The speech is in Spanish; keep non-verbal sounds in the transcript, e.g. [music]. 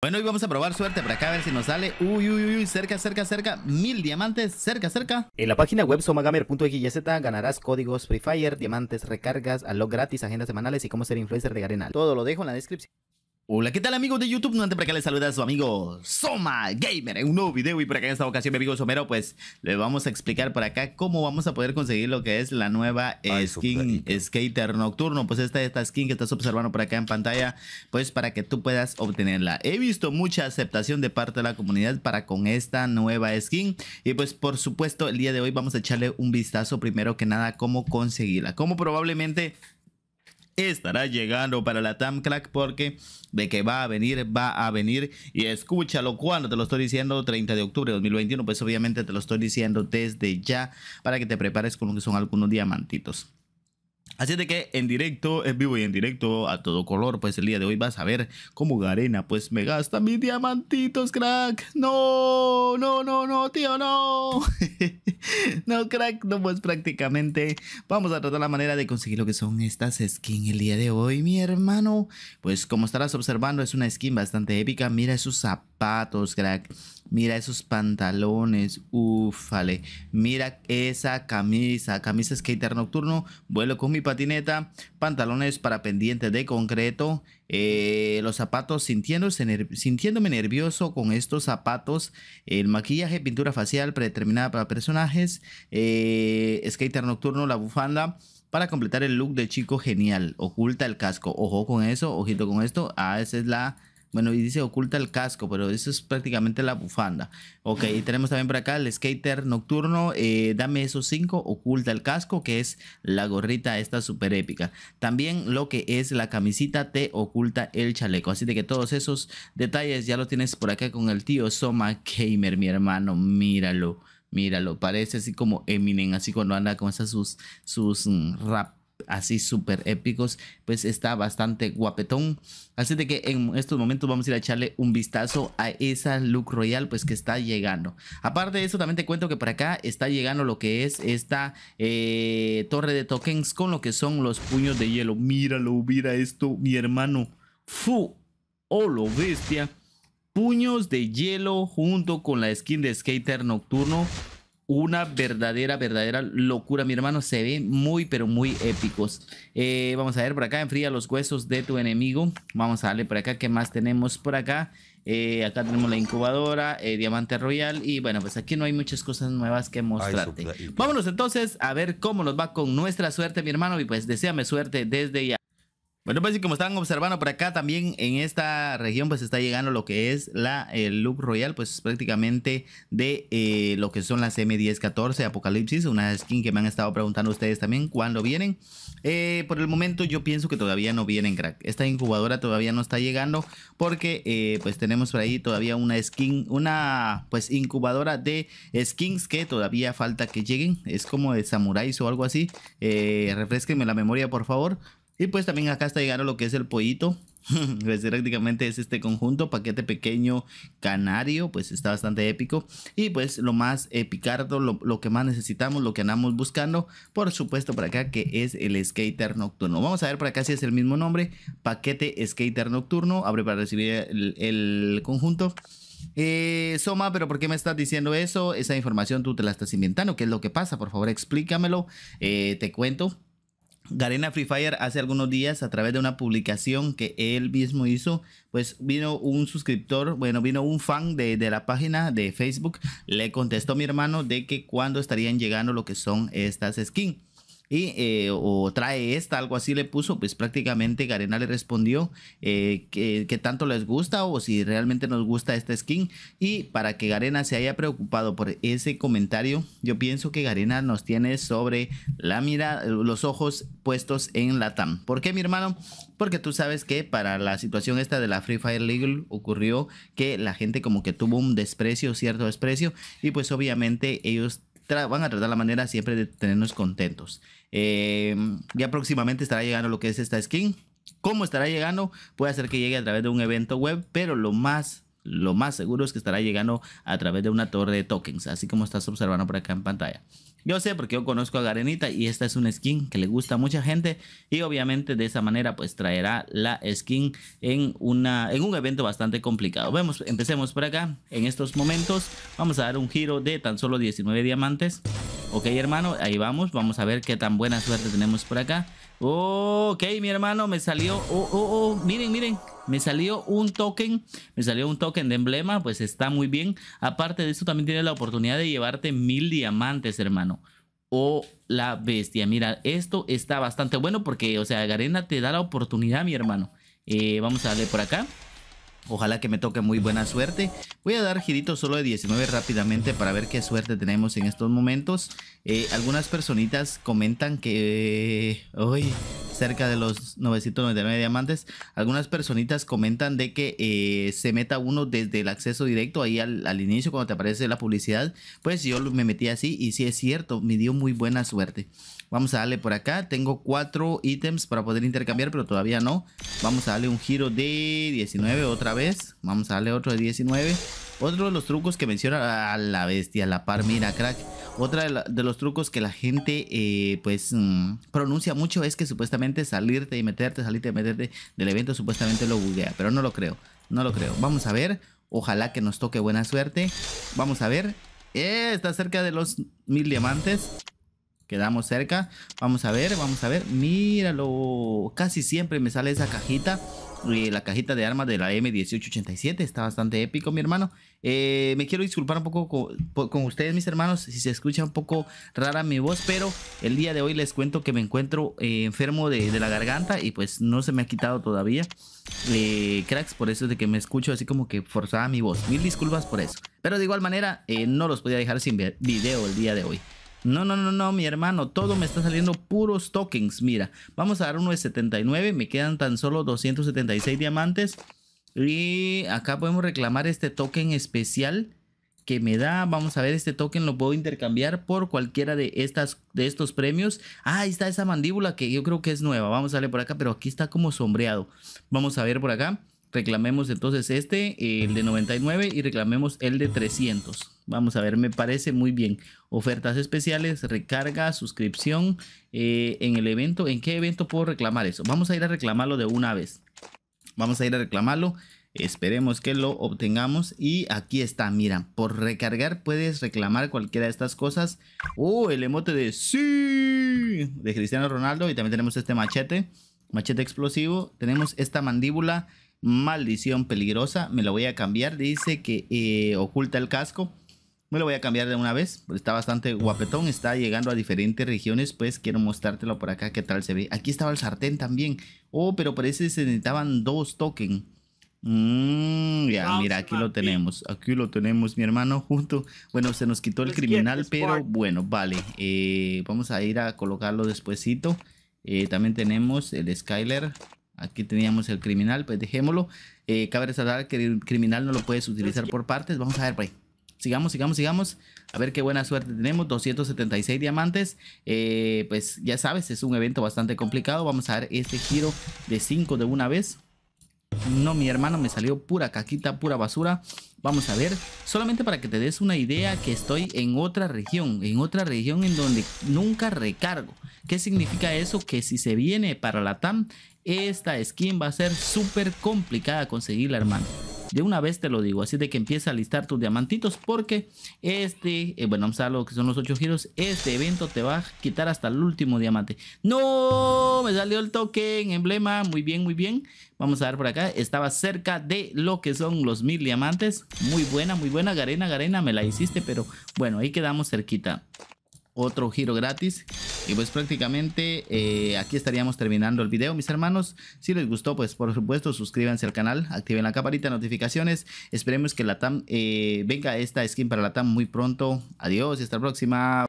Bueno, hoy vamos a probar suerte para acá a ver si nos sale. Uy, uy, uy, cerca, cerca, cerca. Mil diamantes, cerca, cerca. En la página web somagamer.xyz ganarás códigos Free Fire, diamantes, recargas, alog gratis, agendas semanales y cómo ser influencer de arenal. Todo lo dejo en la descripción. Hola, ¿qué tal amigos de YouTube? No antes para acá les saluda a su amigo Soma Gamer en un nuevo video y por acá en esta ocasión mi amigo Somero pues le vamos a explicar por acá cómo vamos a poder conseguir lo que es la nueva eh, skin Skater Nocturno pues esta, esta skin que estás observando por acá en pantalla pues para que tú puedas obtenerla he visto mucha aceptación de parte de la comunidad para con esta nueva skin y pues por supuesto el día de hoy vamos a echarle un vistazo primero que nada cómo conseguirla como probablemente estará llegando para la TAM porque de que va a venir, va a venir y escúchalo cuando te lo estoy diciendo 30 de octubre de 2021, pues obviamente te lo estoy diciendo desde ya para que te prepares con lo que son algunos diamantitos. Así de que en directo, en vivo y en directo, a todo color, pues el día de hoy vas a ver cómo Garena pues me gasta mis diamantitos, crack. No, no, no, no, tío, no. [laughs] no, crack, no, pues prácticamente vamos a tratar la manera de conseguir lo que son estas skins el día de hoy, mi hermano. Pues como estarás observando, es una skin bastante épica. Mira esos zapatos, crack mira esos pantalones, ufale, mira esa camisa, camisa skater nocturno, vuelo con mi patineta, pantalones para pendientes de concreto, eh, los zapatos sintiéndome nervioso con estos zapatos, el maquillaje, pintura facial predeterminada para personajes, eh, skater nocturno, la bufanda. Para completar el look de chico genial, oculta el casco. Ojo con eso, ojito con esto. Ah, esa es la bueno, y dice oculta el casco, pero eso es prácticamente la bufanda. Ok, tenemos también por acá el skater nocturno. Eh, dame esos cinco, oculta el casco, que es la gorrita esta súper épica. También lo que es la camisita te oculta el chaleco. Así de que todos esos detalles ya los tienes por acá con el tío Soma Gamer, mi hermano. Míralo, míralo. Parece así como Eminem, así cuando anda con esas sus, sus mm, rap así súper épicos, pues está bastante guapetón. Así de que en estos momentos vamos a ir a echarle un vistazo a esa look royal pues que está llegando. Aparte de eso también te cuento que por acá está llegando lo que es esta eh, torre de tokens con lo que son los puños de hielo. Míralo, mira esto mi hermano. Fu, oh lo bestia. Puños de hielo junto con la skin de skater nocturno una verdadera, verdadera locura, mi hermano. Se ve muy, pero muy épicos. Eh, vamos a ver por acá, enfría los huesos de tu enemigo. Vamos a darle por acá, ¿qué más tenemos por acá? Eh, acá tenemos la incubadora, eh, Diamante Royal. Y bueno, pues aquí no hay muchas cosas nuevas que mostrarte. Vámonos entonces a ver cómo nos va con nuestra suerte, mi hermano. Y pues deseame suerte desde ya. Bueno, pues y como están observando por acá, también en esta región pues está llegando lo que es la el look royal, pues prácticamente de eh, lo que son las M1014 Apocalipsis, una skin que me han estado preguntando ustedes también cuándo vienen. Eh, por el momento yo pienso que todavía no vienen, crack. Esta incubadora todavía no está llegando porque eh, pues tenemos por ahí todavía una skin, una pues incubadora de skins que todavía falta que lleguen. Es como de samuráis o algo así. refresquenme la memoria por favor. Y pues también acá está llegando lo que es el pollito. [laughs] pues prácticamente es este conjunto, paquete pequeño canario, pues está bastante épico. Y pues lo más eh, picardo, lo, que más necesitamos, lo que andamos buscando, por supuesto por acá que es el skater nocturno. Vamos a ver por acá si es el mismo nombre, paquete skater nocturno, abre para recibir el, conjunto. Eh, Soma, pero ¿por qué me estás diciendo eso? Esa información tú te la estás inventando. ¿Qué es lo que pasa? Por favor, explícamelo. Eh, te cuento Garena Free Fire hace algunos días a través de una publicación que él mismo hizo, pues vino un suscriptor, bueno, vino un fan de, de, la página de Facebook, le contestó mi hermano de que cuándo estarían llegando lo que son estas skins y eh, o trae esta, algo así le puso, pues prácticamente Garena le respondió eh, que, tanto les gusta o si realmente nos gusta esta skin y para que Garena se haya preocupado por ese comentario, yo pienso que Garena nos tiene sobre la mira, los ojos puestos en la TAM. ¿Por qué mi hermano? Porque tú sabes que para la situación esta de la Free Fire League ocurrió que la gente como que tuvo un desprecio, cierto desprecio y pues obviamente ellos van a tratar la manera siempre de tenernos contentos. Eh, ya próximamente estará llegando lo que es esta skin. ¿Cómo estará llegando? Puede ser que llegue a través de un evento web, pero lo más lo más seguro es que estará llegando a través de una torre de tokens, así como estás observando por acá en pantalla. Yo sé porque yo conozco a Garenita y esta es una skin que le gusta a mucha gente y obviamente de esa manera pues traerá la skin en, una, en un evento bastante complicado. Vemos, empecemos por acá. En estos momentos vamos a dar un giro de tan solo 19 diamantes. Ok, hermano, ahí vamos. Vamos a ver qué tan buena suerte tenemos por acá. ok, mi hermano, me salió... Oh, oh, oh miren, miren. Me salió un token, me salió un token de emblema, pues está muy bien. Aparte de eso, también tienes la oportunidad de llevarte mil diamantes, hermano. Oh, la bestia. Mira, esto está bastante bueno porque, o sea, Garena te da la oportunidad, mi hermano. Eh, vamos a darle por acá. Ojalá que me toque muy buena suerte. Voy a dar girito solo de 19 rápidamente para ver qué suerte tenemos en estos momentos. Eh, algunas personitas comentan que... hoy. Eh, cerca de los 999 diamantes. Algunas personitas comentan de que eh, se meta uno desde el acceso directo ahí al, inicio cuando te aparece la publicidad. Pues yo me metí así y sí es cierto, me dio muy buena suerte. Vamos a darle por acá. Tengo cuatro ítems para poder intercambiar, pero todavía no. Vamos a darle un giro de 19 otra vez. Vamos a darle otro de 19. Otro de los trucos que menciona a la bestia, la par, mira, crack. Otra de, los trucos que la gente, eh, pues, mm, pronuncia mucho es que supuestamente salirte y meterte, salirte y meterte del evento supuestamente lo buguea. Pero no lo creo, no lo creo. Vamos a ver. Ojalá que nos toque buena suerte. Vamos a ver. Eh, está cerca de los mil diamantes. Quedamos cerca. Vamos a ver, vamos a ver. Míralo. Casi siempre me sale esa cajita. Eh, la cajita de armas de la M1887. Está bastante épico, mi hermano. Eh, me quiero disculpar un poco con, ustedes, mis hermanos, si se escucha un poco rara mi voz, pero el día de hoy les cuento que me encuentro eh, enfermo de, la garganta y pues no se me ha quitado todavía. cracks, por eso es de que me escucho así como que forzada mi voz. Mil disculpas por eso. Pero de igual manera, no los podía dejar sin video el día de hoy. No, no, no, no, mi hermano, todo me está saliendo puros tokens. Mira, vamos a dar uno de 79, me quedan tan solo 276 diamantes. Y acá podemos reclamar este token especial que me da. Vamos a ver, este token lo puedo intercambiar por cualquiera de, estas, de estos premios. Ah, ahí está esa mandíbula que yo creo que es nueva. Vamos a ver por acá, pero aquí está como sombreado. Vamos a ver por acá reclamemos entonces este, el de 99 y reclamemos el de 300. Vamos a ver, me parece muy bien. Ofertas especiales, recarga, suscripción eh, en el evento. ¿En qué evento puedo reclamar eso? Vamos a ir a reclamarlo de una vez. Vamos a ir a reclamarlo. Esperemos que lo obtengamos. Y aquí está, mira, por recargar puedes reclamar cualquiera de estas cosas. ¡Oh, el emote de sí! De Cristiano Ronaldo. Y también tenemos este machete, machete explosivo. Tenemos esta mandíbula Maldición peligrosa. Me lo voy a cambiar. Dice que eh, oculta el casco. Me lo voy a cambiar de una vez. Está bastante guapetón. Está llegando a diferentes regiones. Pues quiero mostrártelo por acá. ¿Qué tal se ve? Aquí estaba el sartén también. Oh, pero parece que se necesitaban dos tokens. Mm, ya, mira, aquí lo tenemos. Aquí lo tenemos, mi hermano, junto. Bueno, se nos quitó el criminal, pero bueno, vale. Eh, vamos a ir a colocarlo despuesito. Eh, también tenemos el Skyler. Aquí teníamos el criminal, pues dejémoslo. Eh, cabe resaltar que el criminal no lo puedes utilizar por partes. Vamos a ver, pues. Sigamos, sigamos, sigamos. A ver qué buena suerte tenemos. 276 diamantes. Eh, pues ya sabes, es un evento bastante complicado. Vamos a ver este giro de 5 de una vez. No, mi hermano, me salió pura caquita, pura basura. Vamos a ver, solamente para que te des una idea que estoy en otra región, en otra región en donde nunca recargo. ¿Qué significa eso? Que si se viene para la TAM, esta skin va a ser súper complicada conseguirla, hermano. De una vez te lo digo, así de que empieza a listar tus diamantitos porque este, eh, bueno, vamos a lo que son los ocho giros, este evento te va a quitar hasta el último diamante. ¡No! Me salió el token, emblema, muy bien, muy bien. Vamos a ver por acá, estaba cerca de lo que son los mil diamantes. Muy buena, muy buena, Garena, Garena, me la hiciste, pero bueno, ahí quedamos cerquita otro giro gratis. Y pues prácticamente eh, aquí estaríamos terminando el video, mis hermanos. Si les gustó, pues por supuesto suscríbanse al canal, activen la campanita de notificaciones. Esperemos que la TAM eh, venga esta skin para la TAM muy pronto. Adiós y hasta la próxima.